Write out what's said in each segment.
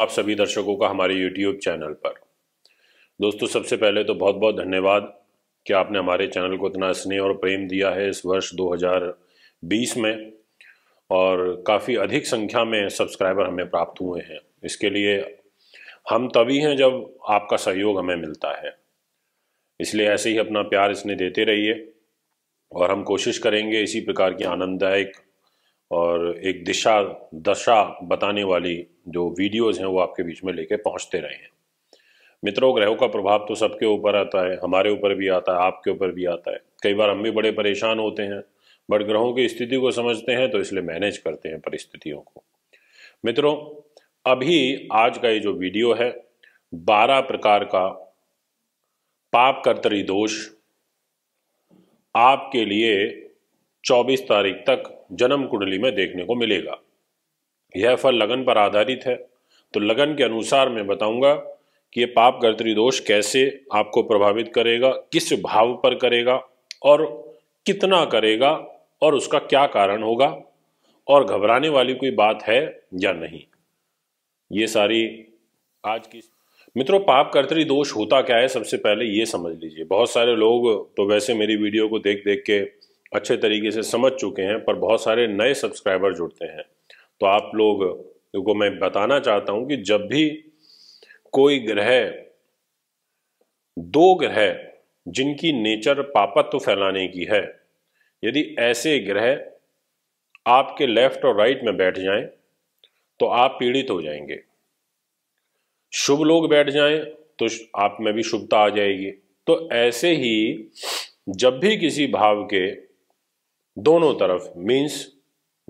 आप सभी दर्शकों का हमारे यूट्यूब चैनल पर दोस्तों सबसे पहले तो बहुत बहुत धन्यवाद कि आपने हमारे चैनल को इतना स्नेह और प्रेम दिया है इस वर्ष 2020 में और काफ़ी अधिक संख्या में सब्सक्राइबर हमें प्राप्त हुए हैं इसके लिए हम तभी हैं जब आपका सहयोग हमें मिलता है इसलिए ऐसे ही अपना प्यार इसने देते रहिए और हम कोशिश करेंगे इसी प्रकार की आनंददायक और एक दिशा दशा बताने वाली जो वीडियोस हैं वो आपके बीच में लेके पहुंचते रहे हैं मित्रों ग्रहों का प्रभाव तो सबके ऊपर आता है हमारे ऊपर भी आता है आपके ऊपर भी आता है कई बार हम भी बड़े परेशान होते हैं बट ग्रहों की स्थिति को समझते हैं तो इसलिए मैनेज करते हैं परिस्थितियों को मित्रों अभी आज का ये जो वीडियो है बारह प्रकार का पाप कर्तरी दोष आपके लिए 24 तारीख तक जन्म कुंडली में देखने को मिलेगा यह फल लगन पर आधारित है तो लगन के अनुसार मैं बताऊंगा कि ये पाप कर्तरी दोष कैसे आपको प्रभावित करेगा किस भाव पर करेगा और कितना करेगा और उसका क्या कारण होगा और घबराने वाली कोई बात है या नहीं ये सारी आज की मित्रों पाप कर्तरी दोष होता क्या है सबसे पहले ये समझ लीजिए बहुत सारे लोग तो वैसे मेरी वीडियो को देख देख के अच्छे तरीके से समझ चुके हैं पर बहुत सारे नए सब्सक्राइबर जुड़ते हैं तो आप लोग को मैं बताना चाहता हूं कि जब भी कोई ग्रह दो ग्रह जिनकी नेचर पापत्व फैलाने की है यदि ऐसे ग्रह आपके लेफ्ट और राइट में बैठ जाएं तो आप पीड़ित हो जाएंगे शुभ लोग बैठ जाएं तो आप में भी शुभता आ जाएगी तो ऐसे ही जब भी किसी भाव के दोनों तरफ मींस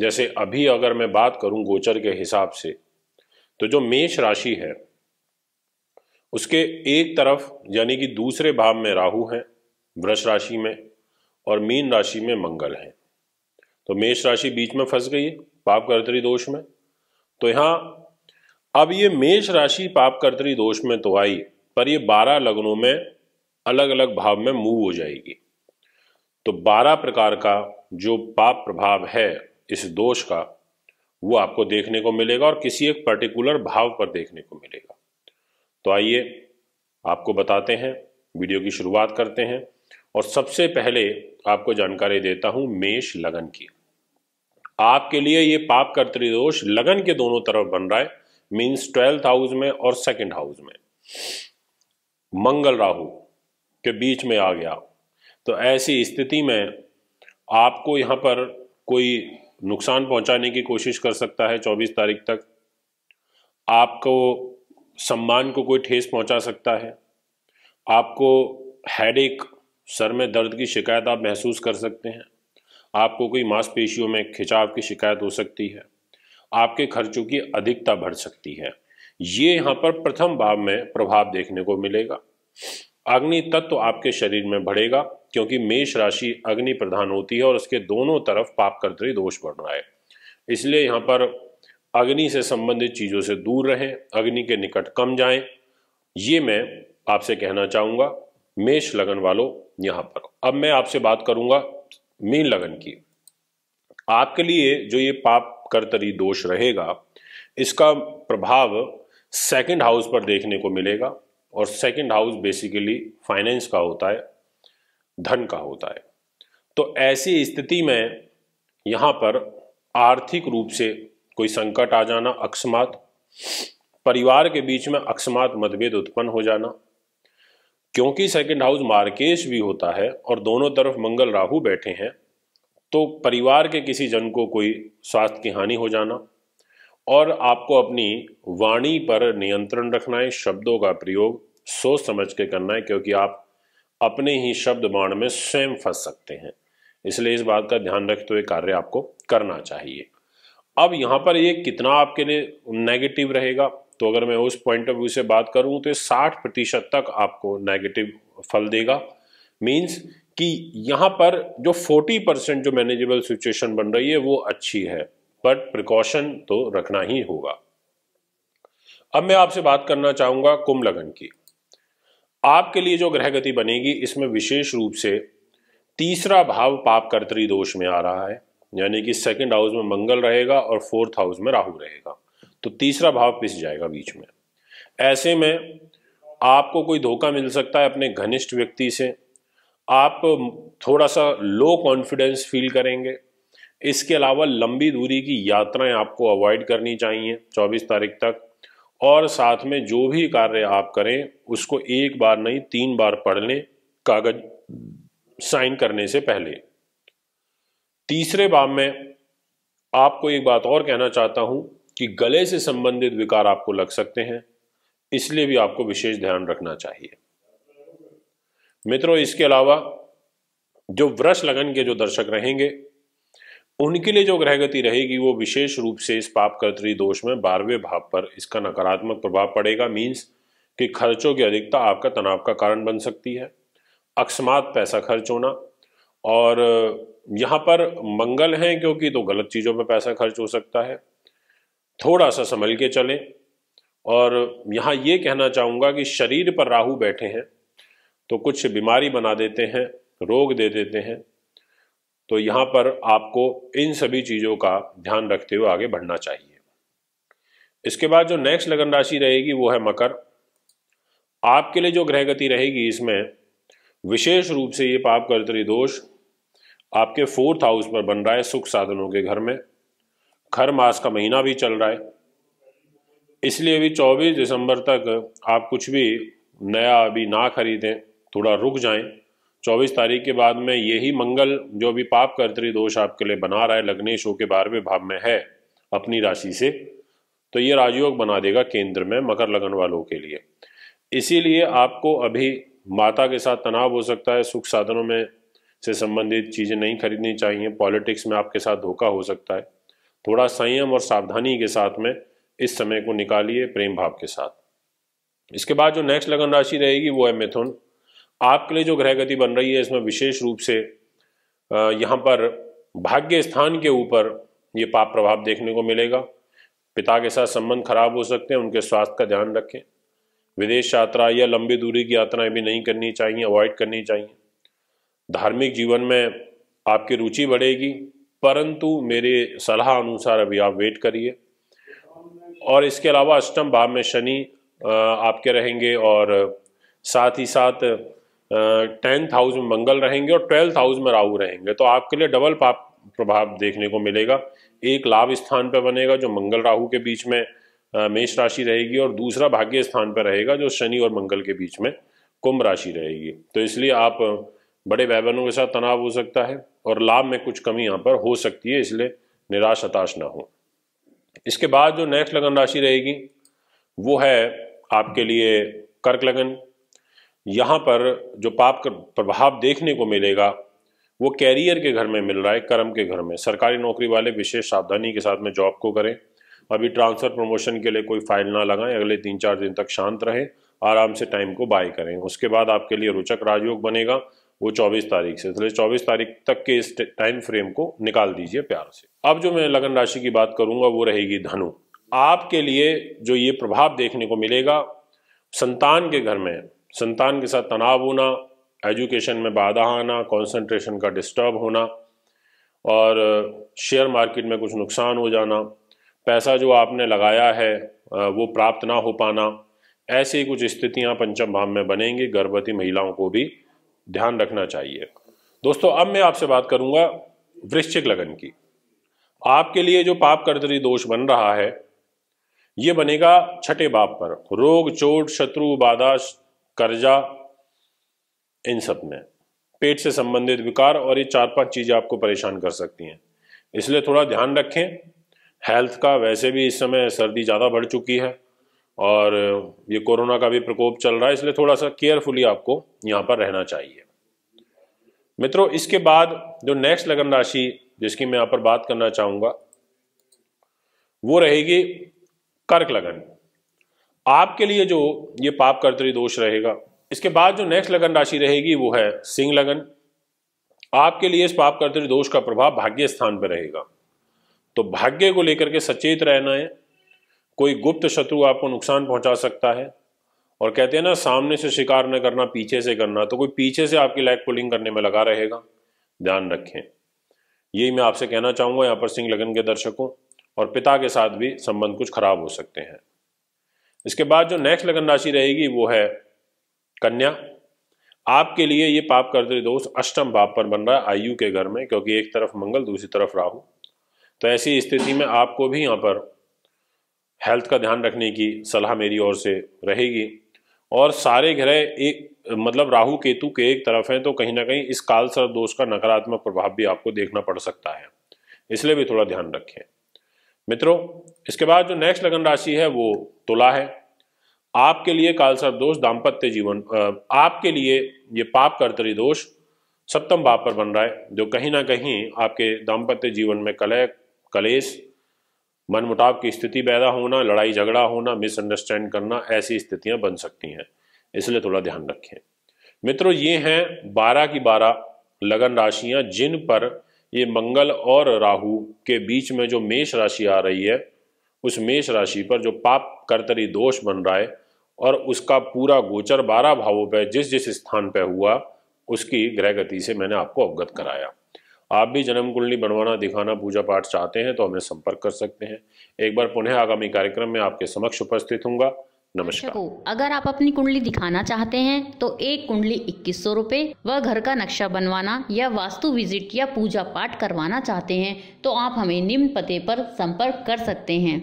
जैसे अभी अगर मैं बात करूं गोचर के हिसाब से तो जो मेष राशि है उसके एक तरफ यानी कि दूसरे भाव में राहु है वृष राशि में और मीन राशि में मंगल है तो मेष राशि बीच में फंस गई है पापकर्तरी दोष में तो यहां अब ये मेष राशि पापकर्तरी दोष में तो आई पर ये बारह लग्नों में अलग अलग भाव में मूव हो जाएगी तो बारह प्रकार का जो पाप प्रभाव है इस दोष का वो आपको देखने को मिलेगा और किसी एक पर्टिकुलर भाव पर देखने को मिलेगा तो आइए आपको बताते हैं वीडियो की शुरुआत करते हैं और सबसे पहले आपको जानकारी देता हूं मेष लगन की आपके लिए ये पाप कर्तृदोष लगन के दोनों तरफ बन रहा है मीन्स ट्वेल्थ हाउस में और सेकंड हाउस में मंगल राहु के बीच में आ गया तो ऐसी स्थिति में आपको यहाँ पर कोई नुकसान पहुंचाने की कोशिश कर सकता है 24 तारीख तक आपको सम्मान को कोई ठेस पहुंचा सकता है आपको हेडेक सर में दर्द की शिकायत आप महसूस कर सकते हैं आपको कोई मांसपेशियों में खिंचाव की शिकायत हो सकती है आपके खर्चों की अधिकता बढ़ सकती है ये यहाँ पर प्रथम भाव में प्रभाव देखने को मिलेगा अग्नि तत्व तो आपके शरीर में बढ़ेगा क्योंकि मेष राशि अग्नि प्रधान होती है और उसके दोनों तरफ पाप कर्तरी दोष बढ़ रहा है इसलिए यहाँ पर अग्नि से संबंधित चीज़ों से दूर रहें अग्नि के निकट कम जाएं ये मैं आपसे कहना चाहूँगा मेष लगन वालों यहाँ पर अब मैं आपसे बात करूँगा मीन लगन की आपके लिए जो ये पाप कर्तरी दोष रहेगा इसका प्रभाव सेकंड हाउस पर देखने को मिलेगा और सेकंड हाउस बेसिकली फाइनेंस का होता है धन का होता है तो ऐसी स्थिति में यहाँ पर आर्थिक रूप से कोई संकट आ जाना अकस्मात परिवार के बीच में अकस्मात मतभेद उत्पन्न हो जाना क्योंकि सेकंड हाउस मार्केश भी होता है और दोनों तरफ मंगल राहु बैठे हैं तो परिवार के किसी जन को कोई स्वास्थ्य की हानि हो जाना और आपको अपनी वाणी पर नियंत्रण रखना है शब्दों का प्रयोग सोच समझ के करना है क्योंकि आप अपने ही शब्द बाण में स्वयं फंस सकते हैं इसलिए इस बात का ध्यान रखते तो हुए कार्य आपको करना चाहिए अब यहाँ पर ये कितना आपके लिए नेगेटिव रहेगा तो अगर मैं उस पॉइंट ऑफ व्यू से बात करूं तो ये साठ प्रतिशत तक आपको नेगेटिव फल देगा मीन्स कि यहाँ पर जो फोर्टी परसेंट जो मैनेजेबल सिचुएशन बन रही है वो अच्छी है बट प्रिकॉशन तो रखना ही होगा अब मैं आपसे बात करना चाहूंगा कुंभ लगन की आपके लिए जो ग्रह गति बनेगी इसमें विशेष रूप से तीसरा भाव पाप कर्तरी दोष में आ रहा है यानी कि सेकंड हाउस में मंगल रहेगा और फोर्थ हाउस में राहु रहेगा तो तीसरा भाव पिस जाएगा बीच में ऐसे में आपको कोई धोखा मिल सकता है अपने घनिष्ठ व्यक्ति से आप थोड़ा सा लो कॉन्फिडेंस फील करेंगे इसके अलावा लंबी दूरी की यात्राएं आपको अवॉइड करनी चाहिए 24 तारीख तक और साथ में जो भी कार्य आप करें उसको एक बार नहीं तीन बार पढ़ लें कागज साइन करने से पहले तीसरे बाब में आपको एक बात और कहना चाहता हूं कि गले से संबंधित विकार आपको लग सकते हैं इसलिए भी आपको विशेष ध्यान रखना चाहिए मित्रों इसके अलावा जो वृक्ष लगन के जो दर्शक रहेंगे उनके लिए जो ग्रह गति रहेगी वो विशेष रूप से इस पाप कर्तरी दोष में बारहवें भाव पर इसका नकारात्मक प्रभाव पड़ेगा मीन्स कि खर्चों की अधिकता आपका तनाव का कारण बन सकती है अकस्मात पैसा खर्च होना और यहाँ पर मंगल है क्योंकि तो गलत चीज़ों में पैसा खर्च हो सकता है थोड़ा सा संभल के चलें और यहाँ ये कहना चाहूँगा कि शरीर पर राहु बैठे हैं तो कुछ बीमारी बना देते हैं रोग दे देते हैं तो यहां पर आपको इन सभी चीज़ों का ध्यान रखते हुए आगे बढ़ना चाहिए इसके बाद जो नेक्स्ट लगन राशि रहेगी वो है मकर आपके लिए जो ग्रह गति रहेगी इसमें विशेष रूप से ये पाप कर्तरी दोष आपके फोर्थ हाउस पर बन रहा है सुख साधनों के घर में खर मास का महीना भी चल रहा है इसलिए अभी 24 दिसंबर तक आप कुछ भी नया अभी ना खरीदें थोड़ा रुक जाएं चौबीस तारीख के बाद में यही मंगल जो भी पाप कर्तरी दोष आपके लिए बना रहा है लग्नेश हो के बारहवें भाव में है अपनी राशि से तो ये राजयोग बना देगा केंद्र में मकर लगन वालों के लिए इसीलिए आपको अभी माता के साथ तनाव हो सकता है सुख साधनों में से संबंधित चीज़ें नहीं खरीदनी चाहिए पॉलिटिक्स में आपके साथ धोखा हो सकता है थोड़ा संयम और सावधानी के साथ में इस समय को निकालिए प्रेम भाव के साथ इसके बाद जो नेक्स्ट लगन राशि रहेगी वो है मिथुन आपके लिए जो ग्रह गति बन रही है इसमें विशेष रूप से यहाँ पर भाग्य स्थान के ऊपर ये पाप प्रभाव देखने को मिलेगा पिता के साथ संबंध खराब हो सकते हैं उनके स्वास्थ्य का ध्यान रखें विदेश यात्रा या लंबी दूरी की यात्राएं भी नहीं करनी चाहिए अवॉइड करनी चाहिए धार्मिक जीवन में आपकी रुचि बढ़ेगी परंतु मेरे सलाह अनुसार अभी आप वेट करिए और इसके अलावा अष्टम भाव में शनि आपके रहेंगे और साथ ही साथ टेंथ हाउस में मंगल रहेंगे और ट्वेल्थ हाउस में राहु रहेंगे तो आपके लिए डबल पाप प्रभाव देखने को मिलेगा एक लाभ स्थान पर बनेगा जो मंगल राहु के बीच में मेष राशि रहेगी और दूसरा भाग्य स्थान पर रहेगा जो शनि और मंगल के बीच में कुंभ राशि रहेगी तो इसलिए आप बड़े वैबनों के साथ तनाव हो सकता है और लाभ में कुछ कमी यहाँ पर हो सकती है इसलिए निराश हताश ना हो इसके बाद जो नेक्स्ट लगन राशि रहेगी वो है आपके लिए कर्क लगन यहाँ पर जो पाप का प्रभाव देखने को मिलेगा वो कैरियर के घर में मिल रहा है कर्म के घर में सरकारी नौकरी वाले विशेष सावधानी के साथ में जॉब को करें अभी ट्रांसफर प्रमोशन के लिए कोई फाइल ना लगाएं अगले तीन चार दिन तक शांत रहें आराम से टाइम को बाय करें उसके बाद आपके लिए रोचक राजयोग बनेगा वो 24 तारीख से इसलिए 24 तारीख तक के इस टाइम फ्रेम को निकाल दीजिए प्यार से अब जो मैं लगन राशि की बात करूंगा वो रहेगी धनु आपके लिए जो ये प्रभाव देखने को मिलेगा संतान के घर में संतान के साथ तनाव होना एजुकेशन में बाधा आना कंसंट्रेशन का डिस्टर्ब होना और शेयर मार्केट में कुछ नुकसान हो जाना पैसा जो आपने लगाया है वो प्राप्त ना हो पाना ऐसी कुछ स्थितियां पंचम भाव में बनेंगी गर्भवती महिलाओं को भी ध्यान रखना चाहिए दोस्तों अब मैं आपसे बात करूंगा वृश्चिक लगन की आपके लिए जो पाप कर्तरी दोष बन रहा है ये बनेगा छठे बाप पर रोग चोट शत्रु बाधा कर्जा इन सब में पेट से संबंधित विकार और ये चार पांच चीजें आपको परेशान कर सकती हैं इसलिए थोड़ा ध्यान रखें हेल्थ का वैसे भी इस समय सर्दी ज़्यादा बढ़ चुकी है और ये कोरोना का भी प्रकोप चल रहा है इसलिए थोड़ा सा केयरफुली आपको यहाँ पर रहना चाहिए मित्रों इसके बाद जो नेक्स्ट लगन राशि जिसकी मैं यहाँ पर बात करना चाहूँगा वो रहेगी कर्क लगन आपके लिए जो ये पाप कर्तरी दोष रहेगा इसके बाद जो नेक्स्ट लगन राशि रहेगी वो है सिंह लगन आपके लिए इस पाप कर्तरी दोष का प्रभाव भाग्य स्थान पर रहेगा तो भाग्य को लेकर के सचेत रहना है कोई गुप्त शत्रु आपको नुकसान पहुंचा सकता है और कहते हैं ना सामने से शिकार न करना पीछे से करना तो कोई पीछे से आपकी लैग पुलिंग करने में लगा रहेगा ध्यान रखें यही मैं आपसे कहना चाहूंगा यहाँ पर सिंह लगन के दर्शकों और पिता के साथ भी संबंध कुछ खराब हो सकते हैं इसके बाद जो नेक्स्ट लगन राशि रहेगी वो है कन्या आपके लिए ये पाप करते दोष अष्टम भाव पर बन रहा है आयु के घर में क्योंकि एक तरफ मंगल दूसरी तरफ राहु तो ऐसी स्थिति में आपको भी यहाँ पर हेल्थ का ध्यान रखने की सलाह मेरी ओर से रहेगी और सारे ग्रह एक मतलब राहु केतु के एक तरफ हैं तो कहीं ना कहीं इस काल सर्व दोष का नकारात्मक प्रभाव भी आपको देखना पड़ सकता है इसलिए भी थोड़ा ध्यान रखें मित्रों इसके बाद जो नेक्स्ट लगन राशि है वो तुला है आपके लिए कालसर दोष दाम्पत्य जीवन आपके लिए ये पाप कर्तरी दोष सप्तम भाव पर बन रहा है जो कहीं ना कहीं आपके दाम्पत्य जीवन में कलह कलेश मनमुटाव की स्थिति पैदा होना लड़ाई झगड़ा होना मिसअंडरस्टैंड करना ऐसी स्थितियां बन सकती हैं इसलिए थोड़ा ध्यान रखें मित्रों ये हैं बारह की बारह लगन राशियां जिन पर ये मंगल और राहु के बीच में जो मेष राशि आ रही है उस मेष राशि पर जो पाप कर्तरी दोष बन रहा है और उसका पूरा गोचर बारह भावों पर जिस जिस स्थान पर हुआ उसकी ग्रह गति से मैंने आपको अवगत कराया आप भी जन्म कुंडली बनवाना दिखाना पूजा पाठ चाहते हैं तो हमें संपर्क कर सकते हैं एक बार पुनः आगामी कार्यक्रम में आपके समक्ष उपस्थित होंगे नमस्कार अगर आप अपनी कुंडली दिखाना चाहते हैं तो एक कुंडली इक्कीस सौ रूपए व घर का नक्शा बनवाना या वास्तु विजिट या पूजा पाठ करवाना चाहते हैं तो आप हमें निम्न पते पर संपर्क कर सकते हैं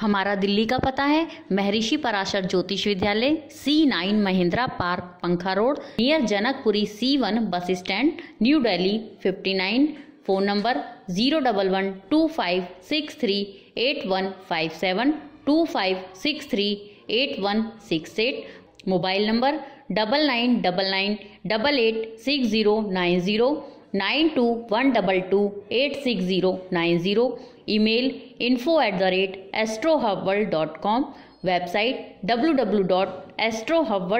हमारा दिल्ली का पता है महर्षि Parashar Jyotish Vidyalaya C nine Mahindra park Pankha road near Janakpuri C one bus stand New Delhi fifty nine phone number zero double one two five six three eight one five seven two five six three eight one six eight mobile number double nine double nine double eight six zero nine zero nine two one double two eight six zero nine zero email info at the rate astro world dot com website W W dot astro